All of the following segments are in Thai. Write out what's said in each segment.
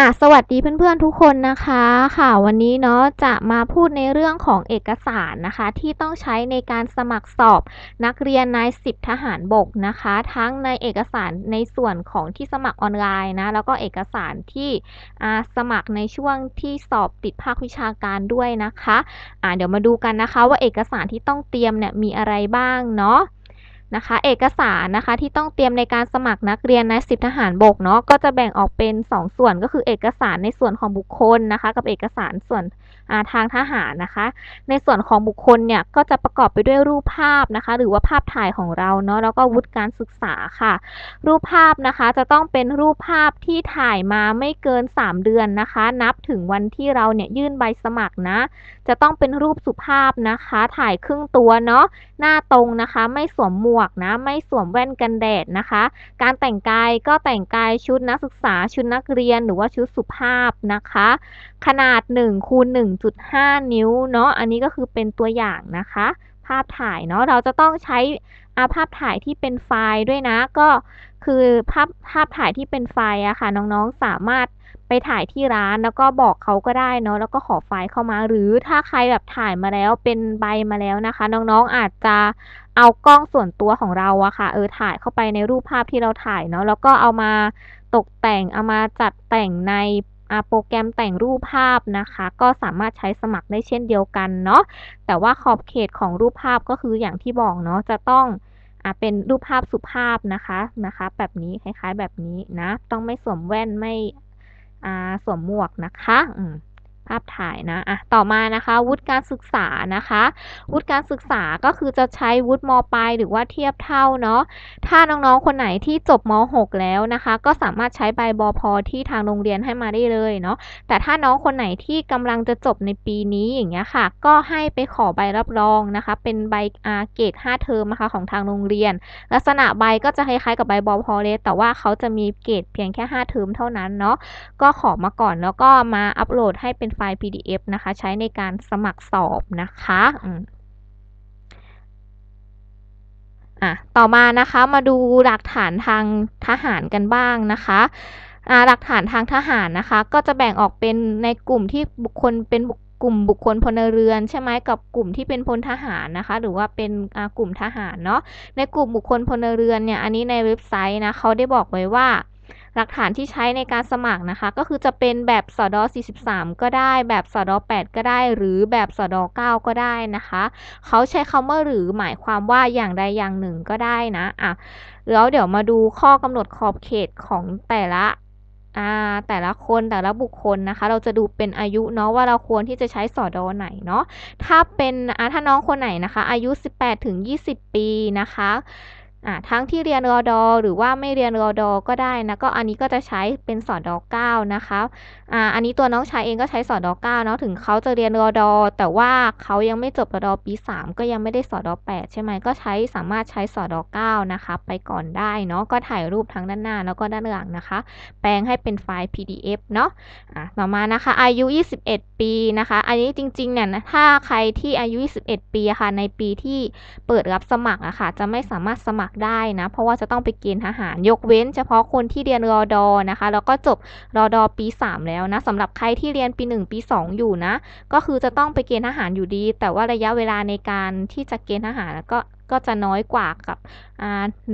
อ่ะสวัสดีเพื่อนๆทุกคนนะคะ ค่ะวันนี้เนาะจะมาพูดในเรื่องของเอกสารนะคะ ที่ต้องใช้ในการสมัครสอบนักเรียนนายสิบทหารบกนะคะ ทั้งในเอกสารในส่วนของที่สมัครออนไลน์นะแล้วก็เอกสารที่สมัครในช่วงที่สอบติดภาควิชาการด้วยนะคะอ่าเดี๋ยวมาดูกันนะคะ ว่าเอกสารที่ต้องเตรียมเนี่ยมีอะไรบ้างเนาะนะคะ เอกสารนะคะ ที่ต้องเตรียมในการสมัครนักเรียนนายสิบทหารบกเนาะก็จะแบ่งออกเป็น 2 ส่วนก็คือเอกสารในส่วนของบุคคลนะคะ กับเอกสารส่วนทางทหาร นะคะ ในส่วนของบุคคล เนี่ย ก็จะประกอบไปด้วยรูปภาพนะคะ หรือว่าภาพถ่ายของเรา เนาะแล้วก็วุฒิการศึกษาค่ะ รูปภาพนะคะจะต้องเป็นรูปภาพที่ถ่ายมาไม่เกิน 3 เดือนนะคะ นับถึงวันที่เรา เนี่ยยื่นใบสมัครนะ จะต้องเป็นรูปสุภาพนะคะ ถ่ายครึ่งตัวเนาะหน้าตรงนะคะไม่สวมหมวกนะไม่สวมแว่นกันแดดนะคะ การแต่งกายก็แต่งกายชุดนักศึกษาชุดนักเรียน หรือว่าชุดสุภาพนะคะ ขนาด1คูณ1 1.5นิ้วเนาะ อันนี้ก็คือเป็นตัวอย่างนะคะ ภาพถ่ายเนาะ เราจะต้องใช้อาภาพถ่ายที่เป็นไฟล์ด้วยนะ ก็คือภาพภาพถ่ายที่เป็นไฟล์อะคะ่ะ น้องๆสามารถไปถ่ายที่ร้านแล้วก็บอกเขาก็ได้เนาะ แล้วก็ขอไฟล์เข้ามา หรือถ้าใครแบบถ่ายมาแล้วเป็นใบมาแล้วนะคะ น้องๆ อาจจะเอากล้องส่วนตัวของเราอะค่ะเออถ่ายเข้าไปในรูปภาพที่เราถ่ายเนาะ แล้วก็เอามาตกแต่งเอามาจัดแต่งในโปรแกรมแต่งรูปภาพนะคะ ก็สามารถใช้สมัครได้เช่นเดียวกันเนาะ แต่ว่าขอบเขตของรูปภาพก็คืออย่างที่บอกเนาะจะต้องเป็นรูปภาพสุภาพนะคะนะคะ แบบนี้คล้ายๆแบบนี้นะ ต้องไม่สวมแว่นไม่สวมหมวกนะคะอัพถ่ายนะอ่ะ ต่อมานะคะวุฒิการศึกษานะคะวุฒิการศึกษาก็คือจะใช้วุฒิมปลายหรือว่าเทียบเท่า เนาะถ้าน้องๆคนไหนที่จบม .6 แล้วนะคะ ก็สามารถใช้ใบบอพอที่ทางโรงเรียนให้มาได้เลย เนาะแต่ถ้าน้องคนไหนที่กำลังจะจบในปีนี้อย่างเงี้ยค่ะ ก็ให้ไปขอใบรับรองนะคะ เป็นใบอาเกต5เทอมนะคะของทางโรงเรียน ลักษณะใบก็จะคล้ายๆกับใบบอพอเลยแต่ว่าเขาจะมีเกรดเพียงแค่ 5 เทอมเท่านั้นเนาะก็ขอมาก่อนแล้วก็มาอัปโหลดให้เป็นไฟล์ PDF นะคะใช้ในการสมัครสอบนะคะอ่ะต่อมานะคะมาดูหลักฐานทางทหารกันบ้างนะคะหลักฐานทางทหารนะคะ ก็จะแบ่งออกเป็นในกลุ่มที่บุคคลเป็นกลุ่มบุคคลพลเรือนใช่ไหมกับกลุ่มที่เป็นพลทหารนะคะ หรือว่าเป็นกลุ่มทหารเนาะในกลุ่มบุคคลพลเรือนเนี่ยอันนี้ในเว็บไซต์นะเขาได้บอกไว้ว่าหลักฐานที่ใช้ในการสมัครนะคะ ก็คือจะเป็นแบบสอดอ43 ก็ได้ แบบสอดอ 8 ก็ได้ หรือแบบสอดอ 9 ก็ได้นะคะ เขาใช้คำว่าหรือหมายความว่าอย่างใดอย่างหนึ่งก็ได้นะอ่ะแล้วเดี๋ยวมาดูข้อกำหนดขอบเขตของแต่ละ แต่ละคนแต่ละบุคคลนะคะ เราจะดูเป็นอายุเนาะว่าเราควรที่จะใช้สอดอไหนเนาะถ้าเป็นถ้าน้องคนไหนนะคะ อายุ 18 ถึง 20 ปีนะคะทั้งที่เรียนรอดอหรือว่าไม่เรียนรอดอก็ได้นะก็อันนี้ก็จะใช้เป็นสอดอก้านะคะอ่าอันนี้ตัวน้องชายเองก็ใช้สอดอก้าเนาะถึงเขาจะเรียนรอดอแต่ว่าเขายังไม่จบรอดอปี3ก็ยังไม่ได้สอดอแปดใช่ไหมก็ใช้สามารถใช้สอดอก้านะคะไปก่อนได้เนาะก็ถ่ายรูปทั้งด้านหน้าแล้วก็ด้านหลังนะคะ แปลงให้เป็นไฟล์ PDF เนาะอ่ะต่อมานะคะอายุ21 ปีนะคะ อันนี้จริงๆเนี่ยถ้าใครที่อายุ21 ปีค่ะในปีที่เปิดรับสมัครอะคะ่ะจะไม่สามารถสมัครกได้นะเพราะว่าจะต้องไปเกณฑ์ทหาร ยกเว้น เฉพาะคนที่เรียนรอดอนะคะ แล้วก็จบรอดอปี3แล้วนะสำหรับใครที่เรียนปี1ปี2อยู่นะ ก็คือจะต้องไปเกณฑ์ทหารอยู่ดี แต่ว่าระยะเวลาในการที่จะเกณฑ์ทหารก็ก็จะน้อยกว่ากับ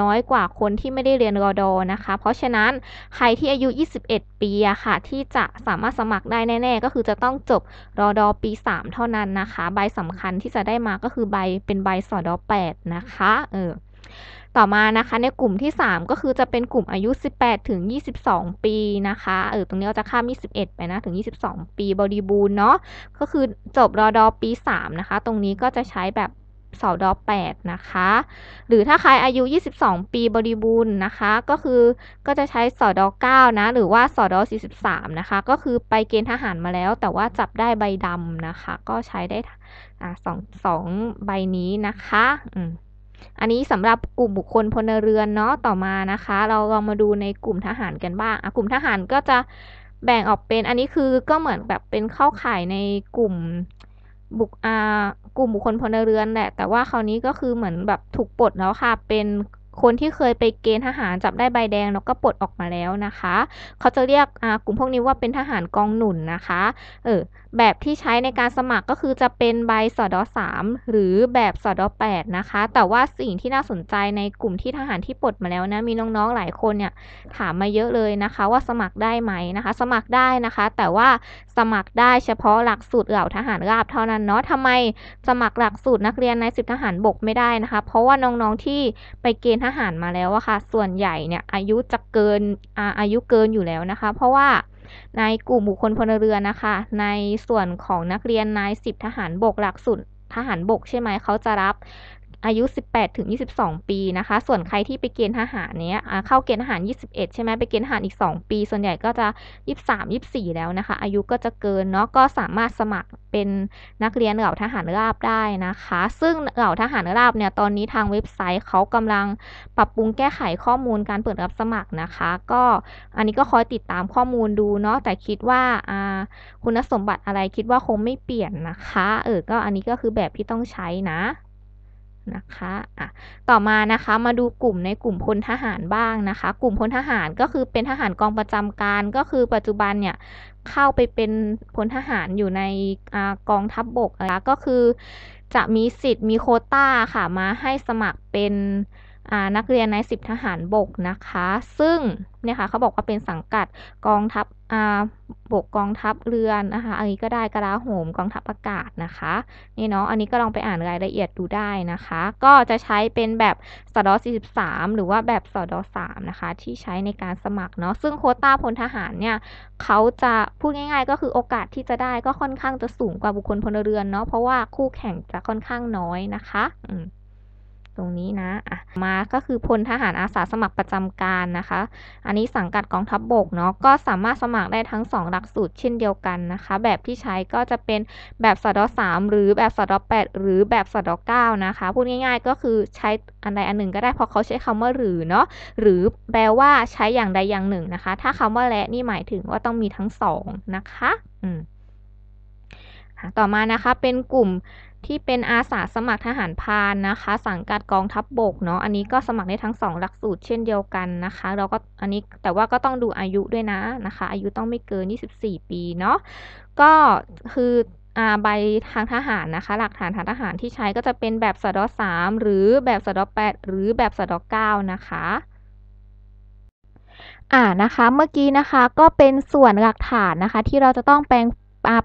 น้อยกว่าคนที่ไม่ได้เรียนรอดอนะคะ เพราะฉะนั้นใครที่อายุ21 ปีอะค่ะที่จะสามารถสมัครได้แน่ ๆ ก็คือจะต้องจบรอดอปี 3 เท่านั้นนะคะ ใบสำคัญที่จะได้มาก็คือใบเป็นใบสอดอ8นะคะ เออต่อมานะคะในกลุ่มที่ 3 ก็คือจะเป็นกลุ่มอายุ 18ถึง22 ปีนะคะเออตรงนี้เราจะข้าม21ไปนะถึง 22 ปีบริบูรณ์เนาะก็คือจบรอดอปี 3 นะคะ ตรงนี้ก็จะใช้แบบสอดอ8นะคะ หรือถ้าใครอายุ 22 ปีบริบูรณ์นะคะ ก็คือก็จะใช้สอดอ9นะ หรือว่าสอดอ43นะคะ ก็คือไปเกณฑ์ทหารมาแล้วแต่ว่าจับได้ใบดำนะคะ ก็ใช้ได้สองสองใบนี้นะคะ อืมอันนี้สำหรับกลุ่มบุคคลพลเรือนเนาะต่อมานะคะ เราลองมาดูในกลุ่มทหารกันบ้างอ่ะกลุ่มทหารก็จะแบ่งออกเป็น อันนี้คือก็เหมือนแบบเป็นเข้าข่ายในกลุ่มบุคอากลุ่มบุคคลพลเรือนแหละ แต่ว่าคราวนี้ก็คือเหมือนแบบถูกปลดแล้วค่ะ เป็นคนที่เคยไปเกณฑ์ทหารจับได้ใบแดงแล้วก็ปลดออกมาแล้วนะคะ เขาจะเรียกกลุ่มพวกนี้ว่าเป็นทหารกองหนุนนะคะ เออแบบที่ใช้ในการสมัครก็คือจะเป็นใบสอดอ3หรือแบบสอดอ8นะคะแต่ว่าสิ่งที่น่าสนใจในกลุ่มที่ทหารที่ปลดมาแล้วนะ มีน้องๆหลายคนเนี่ยถามมาเยอะเลยนะคะว่าสมัครได้ไหมนะคะ สมัครได้นะคะ แต่ว่าสมัครได้เฉพาะหลักสูตรเหล่าทหารราบเท่านั้นเนาะทำไม สมัครหลักสูตรนักเรียนในสิบทหารบกไม่ได้นะคะเพราะว่าน้องๆที่ไปเกณฑ์ทหารมาแล้วอะคะ่ะส่วนใหญ่เนี่ยอายุจะเกินออายุเกินอยู่แล้วนะคะ เพราะว่าในกลุ่มบุคคลพลเรือนนะคะ ในส่วนของนักเรียนนายสิบทหารบกหลักสูตรทหารบกใช่ไหมเขาจะรับอายุ 18ถึง22 ปีนะคะ ส่วนใครที่ไปเกณฑ์ทหารเนี้ยเข้าเกณฑ์ทหาร 21ใช่ไหมไปเกณฑ์ทหารอีก 2 ปี ส่วนใหญ่ก็จะ23 24 แล้วนะคะ อายุก็จะเกินเนาะก็สามารถสมัครเป็นนักเรียนเหล่าทหารราบได้นะคะ ซึ่งเหล่าทหารราบเนี่ยตอนนี้ทางเว็บไซต์เขากำลังปรับปรุงแก้ไขข้อมูลการเปิดรับสมัครนะคะ ก็อันนี้ก็คอยติดตามข้อมูลดูเนาะแต่คิดว่าคุณสมบัติอะไรคิดว่าคงไม่เปลี่ยนนะคะเออก็อันนี้ก็คือแบบที่ต้องใช้นะนะคะอ่ะต่อมานะคะ มาดูกลุ่มในกลุ่มพลทหารบ้างนะคะ กลุ่มพลทหารก็คือเป็นทหารกองประจำการก็คือปัจจุบันเนี่ยเข้าไปเป็นพลทหารอยู่ในอกองทัพบบกนะคะก็คือจะมีสิทธิ์มีโคต้าค่ะมาให้สมัครเป็นนักเรียนในสิบทหารบกนะคะ ซึ่ง เนี่ยค่ะ เขาบอกว่าเป็นสังกัดกองทัพบกกองทัพเรือนนะคะอันนี้ก็ได้กระลาโหมกองทัพอากาศนะคะ นี่เนาะอันนี้ก็ลองไปอ่านรายละเอียดดูได้นะคะ ก็จะใช้เป็นแบบสด43หรือว่าแบบสด3นะคะ ที่ใช้ในการสมัครเนาะซึ่งโคต้าพลทหารเนี่ย เขาจะพูดง่าย ๆ ก็คือโอกาสที่จะได้ก็ค่อนข้างจะสูงกว่าบุคคลพลเรือนเนาะเพราะว่าคู่แข่งจะค่อนข้างน้อยนะคะ อืมตรงนี้นะอ่ะมา ก็คือพลทหารอาสาสมัครประจำการนะคะ อันนี้สังกัดกองทัพบบกเนาะ ก็สามารถสมัครได้ทั้ง2หลักสูตรเช่นเดียวกันนะคะ แบบที่ใช้ก็จะเป็นแบบสดสามหรือแบบสดแปดหรือแบบสดเก้านะคะ พูดง่าย ๆ ก็คือใช้อันใดอันหนึ่งก็ได้เพราะเขาใช้คำว่าหรือเนาะ หรือแปลว่าใช้อย่างใดอย่างหนึ่งนะคะ ถ้าคำว่าและนี่หมายถึงว่าต้องมีทั้งสองนะคะ อืมต่อมานะคะ เป็นกลุ่มที่เป็นอาสาสมัครทหารพานนะคะสังกัดกองทัพบบกเนาะอันนี้ก็สมัครได้ทั้งสองหลักสูตรเช่นเดียวกันนะคะเราก็อันนี้แต่ว่าก็ต้องดูอายุด้วยนะนะคะอายุต้องไม่เกิน 24 ปีเนาะก็คือใบทางทหารนะคะหลักฐานทางทหารที่ใช้ก็จะเป็นแบบสดสามหรือแบบสดแปดหรือแบบสดเก้านะคะอ่านะคะเมื่อกี้นะคะก็เป็นส่วนหลักฐานนะคะ ที่เราจะต้องแปลง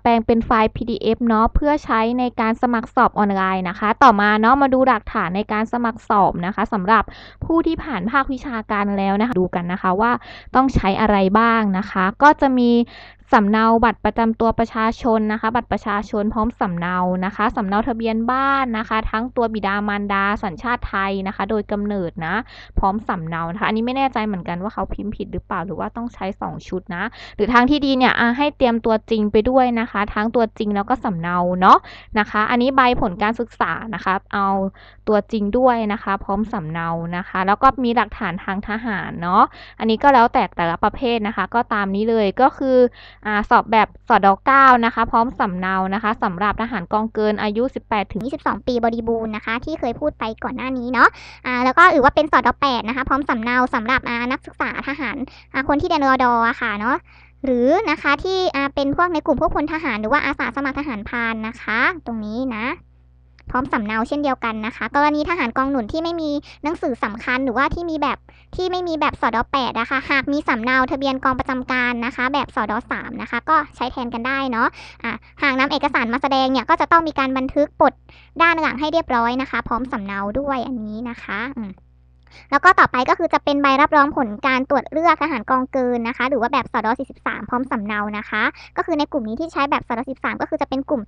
แปลงเป็นไฟล์ PDF เนาะ เพื่อใช้ในการสมัครสอบออนไลน์นะคะ ต่อมาเนาะ มาดูหลักฐานในการสมัครสอบนะคะ สำหรับผู้ที่ผ่านภาควิชาการแล้วนะคะ ดูกันนะคะว่า ต้องใช้อะไรบ้างนะคะ ก็จะมีสำเนาบัตรประจำตัวประชาชนนะคะ บัตรประชาชนพร้อมสำเนานะคะสำเนาทะเบียนบ้านนะคะ ทั้งตัวบิดามารดาสัญชาติไทยนะคะ โดยกำเนิดนะ พร้อมสำเนานะคะ อันนี้ไม่แน่ใจเหมือนกันว่าเขาพิมพ์ผิดหรือเปล่าหรือว่าต้องใช้2ชุดนะ หรือ ทางที่ดีเนี่ยให้เตรียมตัวจริงไปด้วยนะคะ ทั้งตัวจริงแล้วก็สำเนาเนาะนะคะ อันนี้ใบผลการศึกษานะคะเอาตัวจริงด้วยนะคะ พร้อมสำเนานะคะ แล้วก็มีหลักฐานทางทหารเนาะอันนี้ก็แล้วแต่แต่ละประเภทนะคะ ก็ตามนี้เลยก็คือสอบแบบสอดอ9นะคะ พร้อมสำเนานะคะสำหรับทหารกองเกินอายุ 18ถึง22ปีบริบูรณ์นะคะ ที่เคยพูดไปก่อนหน้านี้เนาะะแล้วก็หรือว่าเป็นสอดอ8นะคะพร้อมสำเนาสำหรับนักศึกษาทหารคนที่เดินรอดอค่ะเนาะหรือนะคะที่เป็นพวกในกลุ่มพวกพลทหารหรือว่าอาสาสมัครทหารพานนะคะ ตรงนี้นะพร้อมสำเนาเช่นเดียวกันนะคะกรณีทหารกองหนุนที่ไม่มีหนังสือสำคัญหรือว่าที่มีแบบที่ไม่มีแบบสอดอแปดนะคะหากมีสำเนาทะเบียนกองประจำการนะคะแบบสอดอสามนะคะก็ใช้แทนกันได้เนาะะหากนำเอกสารมาแสดงเนี่ยก็จะต้องมีการบันทึกปดด้านหลังให้เรียบร้อยนะคะ พร้อมสำเนาด้วยอันนี้นะคะแล้วก็ต่อไปก็คือจะเป็นใบรับรองผลการตรวจเลือกทหารกองเกินนะคะหรือว่าแบบสด43พร้อมสำเนานะคะ ก็คือในกลุ่มนี้ที่ใช้แบบสด13ก็คือจะเป็นกลุ่ม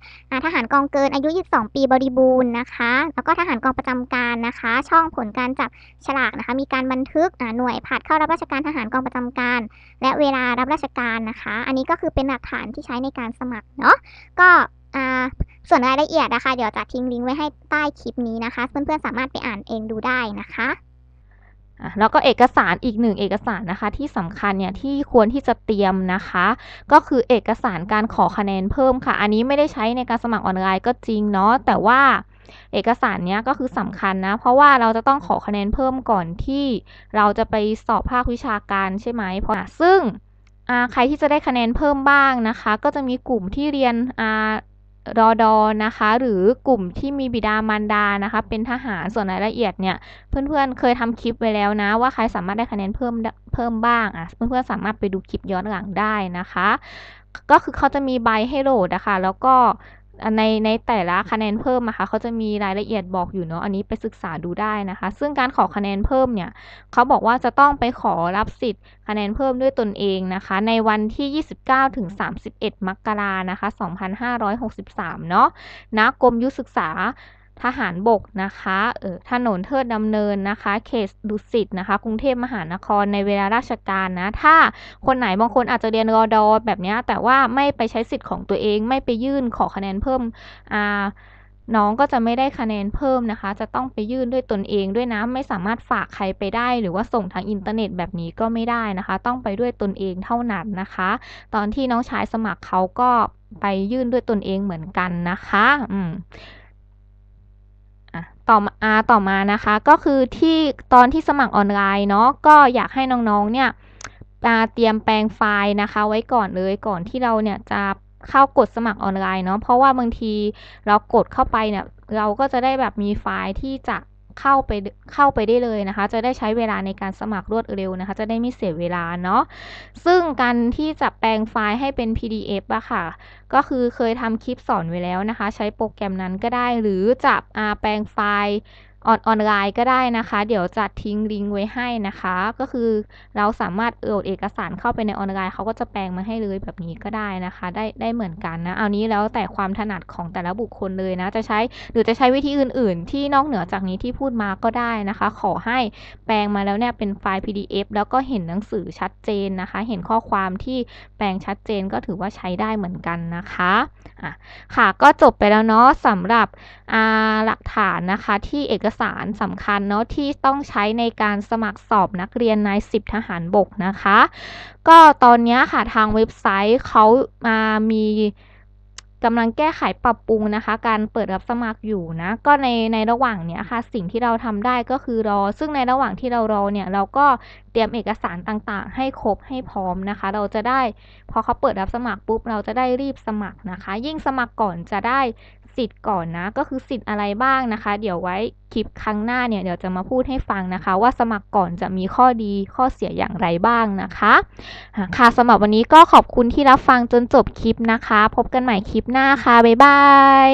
ทหารกองเกินอายุ22 ปีบริบูรณ์นะคะ แล้วก็ทหารกองประจำการนะคะ ช่องผลการจับฉลากนะคะมีการบันทึกหน่วยผัดเข้ารับราชการทหารกองประจำการ และเวลารับราชการนะคะ อันนี้ก็คือเป็นหลักฐานที่ใช้ในการสมัครเนาะก็ส่วนรายละเอียดนะคะเดี๋ยวจะทิ้งลิงก์ไว้ให้ใต้คลิปนี้นะคะเพื่อนๆสามารถไปอ่านเองดูได้นะคะแล้วก็เอกสารอีกหนึ่งเอกสารนะคะที่สำคัญเนี่ยที่ควรที่จะเตรียมนะคะ ก็คือเอกสารการขอคะแนนเพิ่มค่ะอันนี้ไม่ได้ใช้ในการสมัครออนไลน์ก็จริงเนาะแต่ว่าเอกสารเนี้ยก็คือสำคัญนะเพราะว่าเราจะต้องขอคะแนนเพิ่มก่อนที่เราจะไปสอบภาควิชาการใช่ไหมเพราะซึ่งใครที่จะได้คะแนนเพิ่มบ้างนะคะ ก็จะมีกลุ่มที่เรียนรอดอนะคะ หรือกลุ่มที่มีบิดามารดานะคะ เป็นทหาร ส่วนรายละเอียดเนี่ย เพื่อนๆเเคยทำคลิปไว้แล้วนะ ว่าใครสามารถได้คะแนนเพิ่มเพิ่มบ้างอ่ะ เพื่อน ๆ สามารถไปดูคลิปย้อนหลังได้นะคะ ก็คือเขาจะมีใบให้โหลดนะคะ แล้วก็ในในแต่ละคะแนนเพิ่มนะคะเขาจะมีรายละเอียดบอกอยู่เนาะอันนี้ไปศึกษาดูได้นะคะ ซึ่งการขอคะแนนเพิ่มเนี่ยเขาบอกว่าจะต้องไปขอรับสิทธิ์คะแนนเพิ่มด้วยตนเองนะคะในวันที่ 29ถึง31 มกรานะคะ 2563 เนาะนะกรมยุศึกษาทหารบกนะคะ เออถนนเทิดดำเนินนะคะเขตดุสิตนะคะ กรุงเทพมหานครในเวลาราชการนะ ถ้าคนไหนบางคนอาจจะเรียนรอดอแบบนี้แต่ว่าไม่ไปใช้สิทธิ์ของตัวเอง ไม่ไปยื่นขอคะแนนเพิ่ม อ่าน้องก็จะไม่ได้คะแนนเพิ่มนะคะ จะต้องไปยื่นด้วยตนเองด้วยนะ ไม่สามารถฝากใครไปได้ หรือว่าส่งทางอินเทอร์เน็ตแบบนี้ก็ไม่ได้นะคะ ต้องไปด้วยตนเองเท่านั้นนะคะ ตอนที่น้องชายสมัครเขาก็ไปยื่นด้วยตนเองเหมือนกันนะคะ อืมต่อมาต่อมานะคะก็คือที่ตอนที่สมัครออนไลน์เนาะก็อยากให้น้องๆเนี่ยเตรียมแปลงไฟล์นะคะ ไว้ก่อนเลยก่อนที่เราเนี่ยจะเข้ากดสมัครออนไลน์เนาะเพราะว่าบางทีเรากดเข้าไปเนี่ยเราก็จะได้แบบมีไฟล์ที่จะเข้าไปเข้าไปได้เลยนะคะ จะได้ใช้เวลาในการสมัครรวดเร็วนะคะ จะได้ไม่เสียเวลาเนาะซึ่งการที่จะแปลงไฟล์ให้เป็น PDF อะค่ะ ก็คือเคยทำคลิปสอนไว้แล้วนะคะ ใช้โปรแกรมนั้นก็ได้หรือจะแปลงไฟล์ออนไลน์ก็ได้นะคะเดี๋ยวจัดทิ้งลิงก์ไว้ให้นะคะก็คือเราสามารถเอาเอกสารเข้าไปในออนไลน์เขาก็จะแปลงมาให้เลยแบบนี้ก็ได้นะคะได้ได้เหมือนกันนะเอานี้แล้วแต่ความถนัดของแต่ละบุคคลเลยนะจะใช้หรือจะใช้วิธีอื่น ๆ ที่นอกเหนือจากนี้ที่พูดมาก็ได้นะคะ ขอให้แปลงมาแล้วเนี่ยเป็นไฟล์ PDF แล้วก็เห็นหนังสือชัดเจนนะคะเห็นข้อความที่แปลงชัดเจนก็ถือว่าใช้ได้เหมือนกันนะคะอ่ะค่ะก็จบไปแล้วเนาะสำหรับหลักฐานนะคะที่เอกสารสำคัญเนาะที่ต้องใช้ในการสมัครสอบนักเรียนนายสิบทหารบกนะคะ ก็ตอนนี้ค่ะทางเว็บไซต์เขามามีกำลังแก้ไขปรับปรุงนะคะ การเปิดรับสมัครอยู่นะก็ในในระหว่างเนี้ยค่ะสิ่งที่เราทำได้ก็คือรอซึ่งในระหว่างที่เรารอเนี่ยเราก็เตรียมเอกสารต่าง ๆ ให้ครบให้พร้อมนะคะเราจะได้พอเขาเปิดรับสมัครปุ๊บเราจะได้รีบสมัครนะคะ ยิ่งสมัครก่อนจะได้สิทธิ์ก่อนนะก็คือสิทธิ์อะไรบ้างนะคะ เดี๋ยวไว้คลิปครั้งหน้าเนี่ย เดี๋ยวจะมาพูดให้ฟังนะคะ ว่าสมัคร ก่อนจะมีข้อดีข้อเสียอย่างไรบ้างนะคะ ค่ะสำหรับวันนี้ก็ขอบคุณที่รับฟังจนจบคลิปนะคะพบกันใหม่ คลิปหน้าค่ะบ๊ายบาย